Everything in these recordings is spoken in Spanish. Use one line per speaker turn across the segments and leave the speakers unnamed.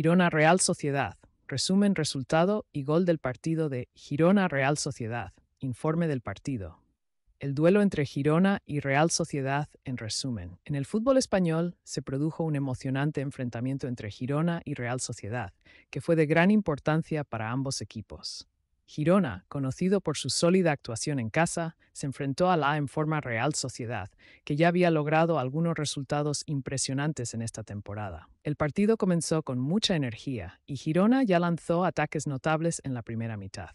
Girona Real Sociedad. Resumen, resultado y gol del partido de Girona Real Sociedad. Informe del partido. El duelo entre Girona y Real Sociedad en resumen. En el fútbol español se produjo un emocionante enfrentamiento entre Girona y Real Sociedad, que fue de gran importancia para ambos equipos. Girona, conocido por su sólida actuación en casa, se enfrentó a la en forma Real Sociedad, que ya había logrado algunos resultados impresionantes en esta temporada. El partido comenzó con mucha energía y Girona ya lanzó ataques notables en la primera mitad.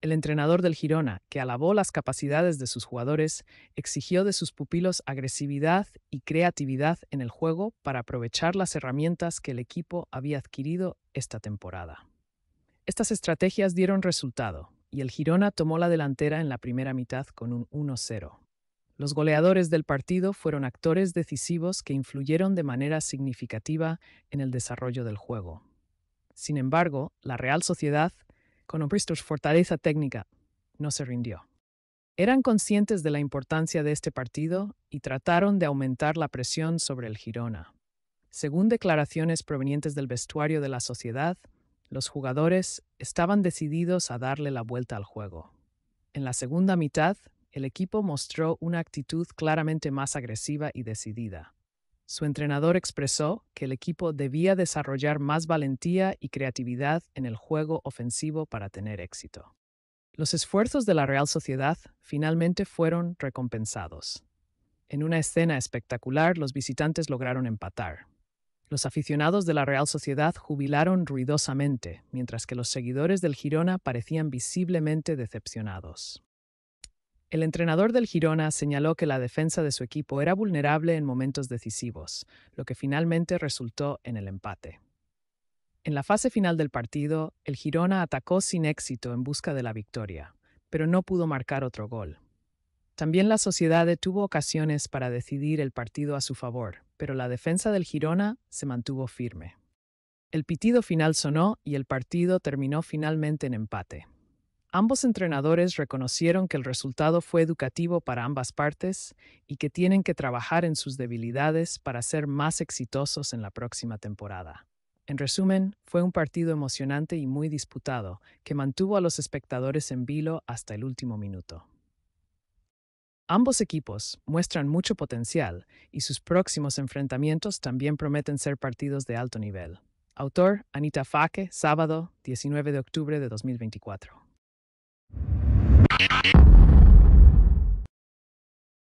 El entrenador del Girona, que alabó las capacidades de sus jugadores, exigió de sus pupilos agresividad y creatividad en el juego para aprovechar las herramientas que el equipo había adquirido esta temporada. Estas estrategias dieron resultado y el Girona tomó la delantera en la primera mitad con un 1-0. Los goleadores del partido fueron actores decisivos que influyeron de manera significativa en el desarrollo del juego. Sin embargo, la Real Sociedad, con Obristos fortaleza técnica, no se rindió. Eran conscientes de la importancia de este partido y trataron de aumentar la presión sobre el Girona. Según declaraciones provenientes del vestuario de la sociedad, los jugadores estaban decididos a darle la vuelta al juego. En la segunda mitad, el equipo mostró una actitud claramente más agresiva y decidida. Su entrenador expresó que el equipo debía desarrollar más valentía y creatividad en el juego ofensivo para tener éxito. Los esfuerzos de la Real Sociedad finalmente fueron recompensados. En una escena espectacular, los visitantes lograron empatar, los aficionados de la Real Sociedad jubilaron ruidosamente, mientras que los seguidores del Girona parecían visiblemente decepcionados. El entrenador del Girona señaló que la defensa de su equipo era vulnerable en momentos decisivos, lo que finalmente resultó en el empate. En la fase final del partido, el Girona atacó sin éxito en busca de la victoria, pero no pudo marcar otro gol, también la sociedad tuvo ocasiones para decidir el partido a su favor, pero la defensa del Girona se mantuvo firme. El pitido final sonó y el partido terminó finalmente en empate. Ambos entrenadores reconocieron que el resultado fue educativo para ambas partes y que tienen que trabajar en sus debilidades para ser más exitosos en la próxima temporada. En resumen, fue un partido emocionante y muy disputado, que mantuvo a los espectadores en vilo hasta el último minuto. Ambos equipos muestran mucho potencial y sus próximos enfrentamientos también prometen ser partidos de alto nivel. Autor Anita Faque, sábado 19 de octubre de 2024.